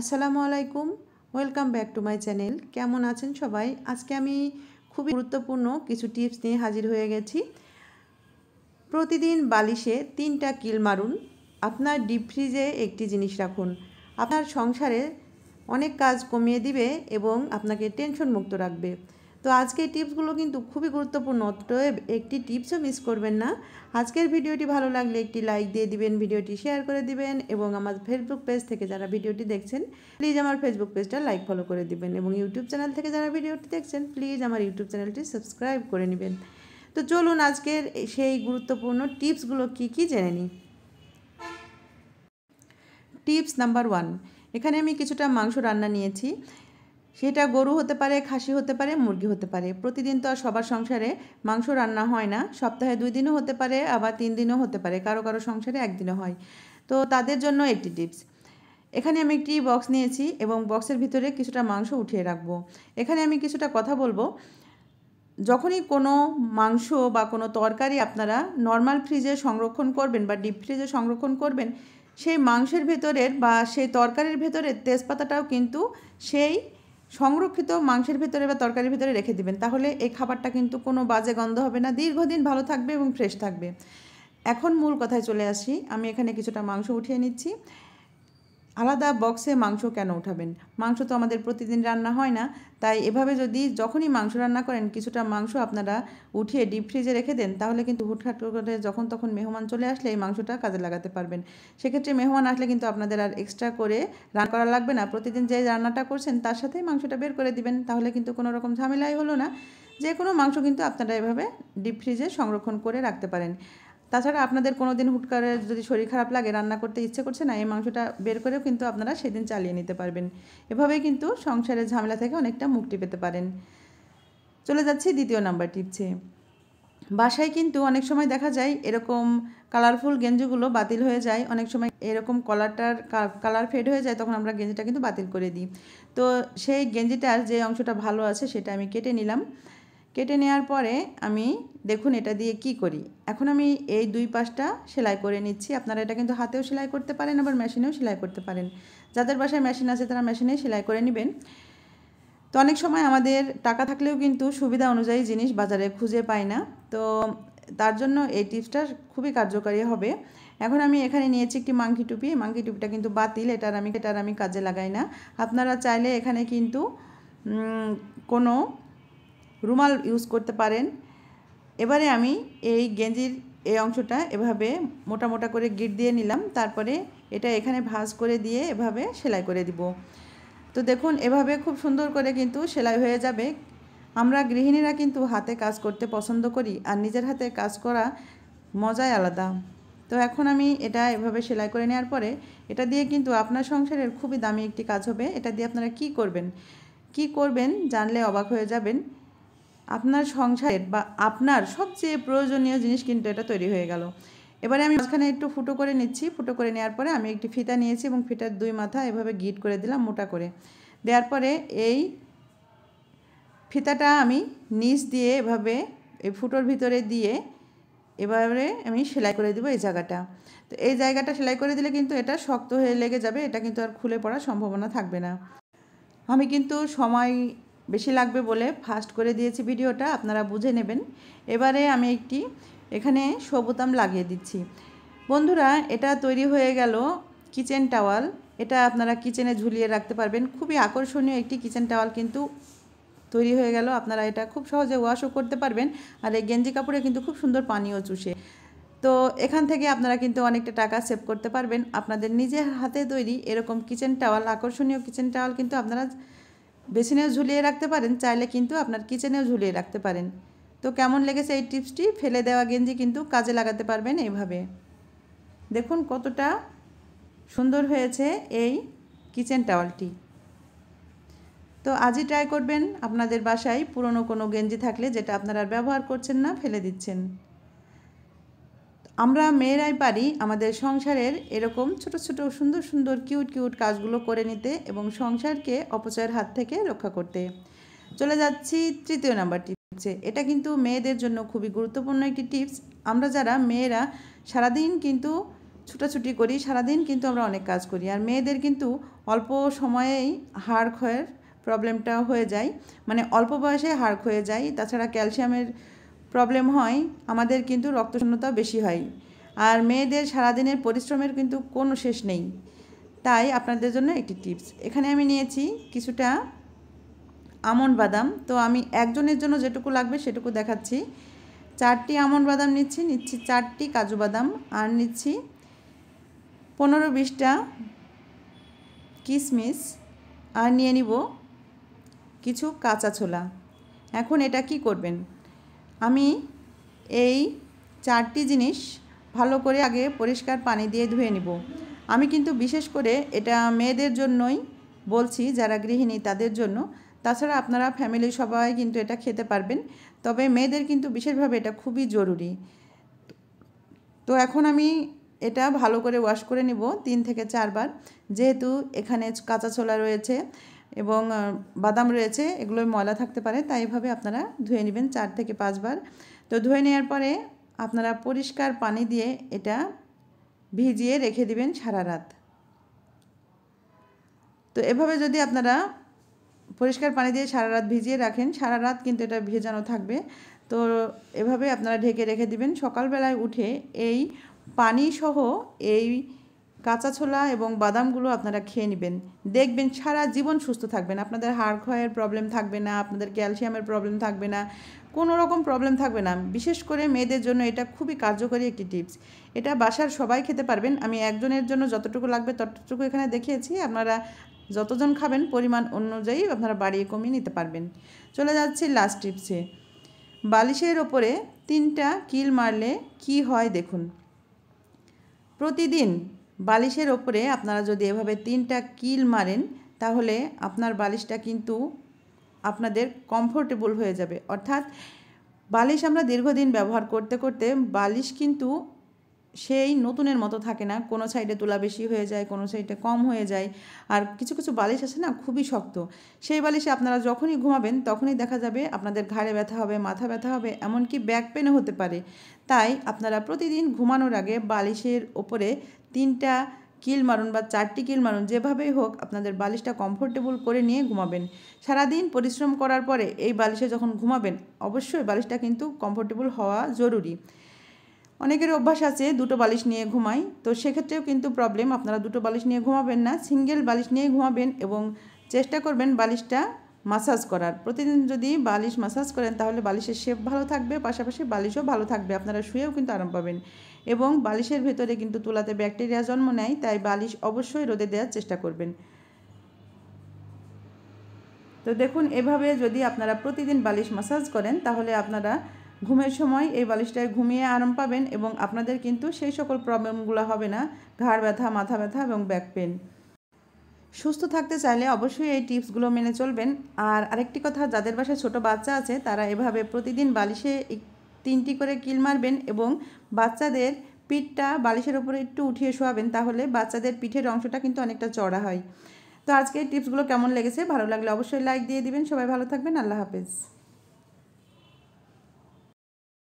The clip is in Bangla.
আসসালামু আলাইকুম welcome back to my channel কেমন আছেন সবাই আজকে আমি খুবই গুরুত্বপূর্ণ কিছু টিপস নিয়ে হাজির হয়ে গেছি প্রতিদিন বালিশে তিনটা কিল মারুন আপনার ডিপ ফ্রিজে একটি জিনিস রাখুন আপনার সংসারে অনেক কাজ কমিয়ে দিবে এবং আপনাকে টেনশন মুক্ত রাখবে তো আজকে টিপসগুলো কিন্তু খুবই গুরুত্বপূর্ণ অতএব একটি টিপসও মিস করবেন না আজকের ভিডিওটি ভালো লাগলে একটি লাইক দিয়ে দিবেন ভিডিওটি শেয়ার করে দিবেন এবং আমার ফেসবুক পেজ থেকে যারা ভিডিওটি দেখছেন প্লিজ আমার ফেসবুক পেজটা লাইক ফলো করে দিবেন এবং ইউটিউব চ্যানেল থেকে যারা ভিডিওটি দেখছেন প্লিজ আমার ইউটিউব চ্যানেলটি সাবস্ক্রাইব করে নেবেন তো চলুন আজকের সেই গুরুত্বপূর্ণ টিপসগুলো কি কি জেনে নিই টিপস নাম্বার ওয়ান এখানে আমি কিছুটা মাংস রান্না নিয়েছি সেটা গরু হতে পারে খাসি হতে পারে মুরগি হতে পারে প্রতিদিন তো আর সবার সংসারে মাংস রান্না হয় না সপ্তাহে দুই দিনও হতে পারে আবার তিন দিনও হতে পারে কারো কারো সংসারে একদিনও হয় তো তাদের জন্য একটি টিপস এখানে আমি একটি বক্স নিয়েছি এবং বক্সের ভিতরে কিছুটা মাংস উঠিয়ে রাখবো এখানে আমি কিছুটা কথা বলবো যখনই কোনো মাংস বা কোনো তরকারি আপনারা নর্মাল ফ্রিজে সংরক্ষণ করবেন বা ডিপ ফ্রিজে সংরক্ষণ করবেন সেই মাংসের ভেতরের বা সেই তরকারির ভেতরের তেজপাতাটাও কিন্তু সেই সংরক্ষিত মাংসের ভিতরে বা তরকারির ভিতরে রেখে দিবেন তাহলে এই খাবারটা কিন্তু কোনো বাজে গন্ধ হবে না দীর্ঘদিন ভালো থাকবে এবং ফ্রেশ থাকবে এখন মূল কথায় চলে আসি আমি এখানে কিছুটা মাংস উঠিয়ে নিচ্ছি আলাদা বক্সে মাংস কেন উঠাবেন মাংস তো আমাদের প্রতিদিন রান্না হয় না তাই এভাবে যদি যখনই মাংস রান্না করেন কিছুটা মাংস আপনারা উঠিয়ে ডিপ ফ্রিজে রেখে দেন তাহলে কিন্তু হুটহাট করে যখন তখন মেহমান চলে আসলে এই মাংসটা কাজে লাগাতে পারবেন সেক্ষেত্রে মেহমান আসলে কিন্তু আপনাদের আর এক্সট্রা করে রান্না করা লাগবে না প্রতিদিন যে রান্নাটা করছেন তার সাথেই মাংসটা বের করে দিবেন তাহলে কিন্তু কোনো রকম ঝামেলাই হলো না যে কোনো মাংস কিন্তু আপনারা এভাবে ডিপ ফ্রিজে সংরক্ষণ করে রাখতে পারেন তাছাড়া আপনাদের কোনো দিন হুট করে যদি শরীর খারাপ লাগে রান্না করতে ইচ্ছে করছে না এই মাংসটা বের করেও কিন্তু আপনারা সেদিন চালিয়ে নিতে পারবেন এভাবেই কিন্তু সংসারের ঝামেলা থেকে অনেকটা মুক্তি পেতে পারেন চলে যাচ্ছি দ্বিতীয় নাম্বার টিপছে বাসায় কিন্তু অনেক সময় দেখা যায় এরকম কালারফুল গেঞ্জিগুলো বাতিল হয়ে যায় অনেক সময় এরকম কলারটার কালার ফেড হয়ে যায় তখন আমরা গেঞ্জিটা কিন্তু বাতিল করে দিই তো সেই গেঞ্জিটার যে অংশটা ভালো আছে সেটা আমি কেটে নিলাম কেটে নেওয়ার পরে আমি দেখুন এটা দিয়ে কি করি এখন আমি এই দুই পাশটা সেলাই করে নিচ্ছি আপনারা এটা কিন্তু হাতেও সেলাই করতে পারেন আবার মেশিনেও সেলাই করতে পারেন যাদের বাসায় মেশিন আছে তারা মেশিনে সেলাই করে নেবেন তো অনেক সময় আমাদের টাকা থাকলেও কিন্তু সুবিধা অনুযায়ী জিনিস বাজারে খুঁজে পাই না তো তার জন্য এই টিপসটা খুবই কার্যকারী হবে এখন আমি এখানে নিয়েছি একটি মাংকি টুপি মাংকি টুপিটা কিন্তু বাতিল এটার আমি এটার আমি কাজে লাগাই না আপনারা চাইলে এখানে কিন্তু কোনো রুমাল ইউজ করতে পারেন এবারে আমি এই গেঞ্জির এই অংশটা এভাবে মোটা মোটা করে গিট দিয়ে নিলাম তারপরে এটা এখানে ভাঁজ করে দিয়ে এভাবে সেলাই করে দিব তো দেখুন এভাবে খুব সুন্দর করে কিন্তু সেলাই হয়ে যাবে আমরা গৃহিণীরা কিন্তু হাতে কাজ করতে পছন্দ করি আর নিজের হাতে কাজ করা মজাই আলাদা তো এখন আমি এটা এভাবে সেলাই করে নেওয়ার পরে এটা দিয়ে কিন্তু আপনার সংসারের খুবই দামি একটি কাজ হবে এটা দিয়ে আপনারা কি করবেন কি করবেন জানলে অবাক হয়ে যাবেন আপনার সংসারের বা আপনার সবচেয়ে প্রয়োজনীয় জিনিস কিন্তু এটা তৈরি হয়ে গেল এবারে আমি মাঝখানে একটু ফুটো করে নিচ্ছি ফুটো করে নেওয়ার পরে আমি একটি ফিতা নিয়েছি এবং ফিতার দুই মাথা এভাবে গিট করে দিলাম মোটা করে দেওয়ার পরে এই ফিতাটা আমি নিচ দিয়ে এভাবে এই ফুটোর ভিতরে দিয়ে এবারে আমি সেলাই করে দিব এই জায়গাটা তো এই জায়গাটা সেলাই করে দিলে কিন্তু এটা শক্ত হয়ে লেগে যাবে এটা কিন্তু আর খুলে পড়ার সম্ভাবনা থাকবে না আমি কিন্তু সময় বেশি লাগবে বলে ফাস্ট করে দিয়েছি ভিডিওটা আপনারা বুঝে নেবেন এবারে আমি একটি এখানে সবুতাম লাগিয়ে দিচ্ছি বন্ধুরা এটা তৈরি হয়ে গেল কিচেন টাওয়াল এটা আপনারা কিচেনে ঝুলিয়ে রাখতে পারবেন খুবই আকর্ষণীয় একটি কিচেন টাওয়াল কিন্তু তৈরি হয়ে গেল আপনারা এটা খুব সহজে ওয়াশও করতে পারবেন আর এই গেঞ্জি কাপড়ে কিন্তু খুব সুন্দর পানিও চুষে তো এখান থেকে আপনারা কিন্তু অনেকটা টাকা সেভ করতে পারবেন আপনাদের নিজের হাতে তৈরি এরকম কিচেন টাওয়াল আকর্ষণীয় কিচেন টাওয়াল কিন্তু আপনারা বেসিনেও ঝুলিয়ে রাখতে পারেন চাইলে কিন্তু আপনার কিচেনেও ঝুলিয়ে রাখতে পারেন তো কেমন লেগেছে এই টিপসটি ফেলে দেওয়া গেঞ্জি কিন্তু কাজে লাগাতে পারবেন এইভাবে দেখুন কতটা সুন্দর হয়েছে এই কিচেন টাওয়ালটি তো আজই ট্রাই করবেন আপনাদের বাসায় পুরনো কোনো গেঞ্জি থাকলে যেটা আপনারা ব্যবহার করছেন না ফেলে দিচ্ছেন আমরা মেয়েরাই পারি আমাদের সংসারের এরকম ছোট ছোট সুন্দর সুন্দর কিউট কিউট কাজগুলো করে নিতে এবং সংসারকে অপচয়ের হাত থেকে রক্ষা করতে চলে যাচ্ছি তৃতীয় নাম্বারটি হচ্ছে এটা কিন্তু মেয়েদের জন্য খুবই গুরুত্বপূর্ণ একটি টিপস আমরা যারা মেয়েরা সারাদিন কিন্তু ছুটাছুটি করি সারাদিন কিন্তু আমরা অনেক কাজ করি আর মেয়েদের কিন্তু অল্প সময়েই হাড় ক্ষয়ের প্রবলেমটা হয়ে যায় মানে অল্প বয়সে হাড় ক্ষয়ে যায় তাছাড়া ক্যালসিয়ামের প্রবলেম হয় আমাদের কিন্তু রক্তশূন্যতা বেশি হয় আর মেয়েদের সারাদিনের পরিশ্রমের কিন্তু কোনো শেষ নেই তাই আপনাদের জন্য একটি টিপস এখানে আমি নিয়েছি কিছুটা আমন্ড বাদাম তো আমি একজনের জন্য যেটুকু লাগবে সেটুকু দেখাচ্ছি চারটি আমন্ড বাদাম নিচ্ছি নিচ্ছি চারটি কাজু বাদাম আর নিচ্ছি পনেরো বিশটা কিশমিশ আর নিয়ে নিব কিছু কাঁচা ছোলা এখন এটা কি করবেন আমি এই চারটি জিনিস ভালো করে আগে পরিষ্কার পানি দিয়ে ধুয়ে নিব আমি কিন্তু বিশেষ করে এটা মেয়েদের জন্যই বলছি যারা গৃহিণী তাদের জন্য তাছাড়া আপনারা ফ্যামিলি সবাই কিন্তু এটা খেতে পারবেন তবে মেয়েদের কিন্তু বিশেষভাবে এটা খুবই জরুরি তো এখন আমি এটা ভালো করে ওয়াশ করে নিব তিন থেকে চারবার যেহেতু এখানে কাঁচা ছোলা রয়েছে এবং বাদাম রয়েছে এগুলো ময়লা থাকতে পারে তাই এভাবে আপনারা ধুয়ে নেবেন চার থেকে পাঁচবার তো ধুয়ে নেওয়ার পরে আপনারা পরিষ্কার পানি দিয়ে এটা ভিজিয়ে রেখে দিবেন সারা রাত তো এভাবে যদি আপনারা পরিষ্কার পানি দিয়ে সারা রাত ভিজিয়ে রাখেন সারা রাত কিন্তু এটা ভেজানো থাকবে তো এভাবে আপনারা ঢেকে রেখে দিবেন সকালবেলায় উঠে এই পানি সহ এই কাঁচা ছোলা এবং বাদামগুলো আপনারা খেয়ে নেবেন দেখবেন সারা জীবন সুস্থ থাকবেন আপনাদের হাড় ক্ষয়ের প্রবলেম থাকবে না আপনাদের ক্যালসিয়ামের প্রবলেম থাকবে না কোনো রকম প্রবলেম থাকবে না বিশেষ করে মেয়েদের জন্য এটা খুবই কার্যকরী একটি টিপস এটা বাসার সবাই খেতে পারবেন আমি একজনের জন্য যতটুকু লাগবে ততটুকু এখানে দেখিয়েছি আপনারা যতজন খাবেন পরিমাণ অনুযায়ী আপনারা বাড়িয়ে কমিয়ে নিতে পারবেন চলে যাচ্ছি লাস্ট টিপসে বালিশের ওপরে তিনটা কিল মারলে কি হয় দেখুন প্রতিদিন বালিশের ওপরে আপনারা যদি এভাবে তিনটা কিল মারেন তাহলে আপনার বালিশটা কিন্তু আপনাদের কমফোর্টেবল হয়ে যাবে অর্থাৎ বালিশ আমরা দীর্ঘদিন ব্যবহার করতে করতে বালিশ কিন্তু সেই নতুনের মতো থাকে না কোনো সাইডে তুলা বেশি হয়ে যায় কোনো সাইডে কম হয়ে যায় আর কিছু কিছু বালিশ আছে না খুবই শক্ত সেই বালিশে আপনারা যখনই ঘুমাবেন তখনই দেখা যাবে আপনাদের ঘাড়ে ব্যথা হবে মাথা ব্যথা হবে এমনকি ব্যাক পেনও হতে পারে তাই আপনারা প্রতিদিন ঘুমানোর আগে বালিশের ওপরে তিনটা কিল মারুন বা চারটি কিল মারুন যেভাবেই হোক আপনাদের বালিশটা কমফোর্টেবল করে নিয়ে ঘুমাবেন সারাদিন পরিশ্রম করার পরে এই বালিশে যখন ঘুমাবেন অবশ্যই বালিশটা কিন্তু কমফোর্টেবল হওয়া জরুরি অনেকের অভ্যাস আছে দুটো বালিশ নিয়ে ঘুমাই তো সেক্ষেত্রেও কিন্তু প্রবলেম আপনারা দুটো বালিশ নিয়ে ঘুমাবেন না সিঙ্গেল বালিশ নিয়ে ঘুমাবেন এবং চেষ্টা করবেন বালিশটা মাসাজ করার প্রতিদিন যদি বালিশ মাসাজ করেন তাহলে বালিশের শেপ ভালো থাকবে পাশাপাশি বালিশও ভালো থাকবে আপনারা শুয়েও কিন্তু আরাম পাবেন এবং বালিশের ভেতরে কিন্তু তুলাতে ব্যাকটেরিয়া জন্ম নেয় তাই বালিশ অবশ্যই রোদে দেওয়ার চেষ্টা করবেন তো দেখুন এভাবে যদি আপনারা প্রতিদিন বালিশ মাসাজ করেন তাহলে আপনারা ঘুমের সময় এই বালিশটায় ঘুমিয়ে আরাম পাবেন এবং আপনাদের কিন্তু সেই সকল প্রবলেমগুলো হবে না ঘাড় ব্যথা মাথা ব্যথা এবং ব্যাক পেন সুস্থ থাকতে চাইলে অবশ্যই এই টিপসগুলো মেনে চলবেন আর আরেকটি কথা যাদের বাসায় ছোট বাচ্চা আছে তারা এভাবে প্রতিদিন বালিশে তিনটি করে কিল মারবেন এবং বাচ্চাদের পিঠটা বালিশের ওপরে একটু উঠিয়ে শোয়াবেন তাহলে বাচ্চাদের পিঠের অংশটা কিন্তু অনেকটা চড়া হয় তো আজকে এই টিপসগুলো কেমন লেগেছে ভালো লাগলে অবশ্যই লাইক দিয়ে দিবেন সবাই ভালো থাকবেন আল্লাহ হাফেজ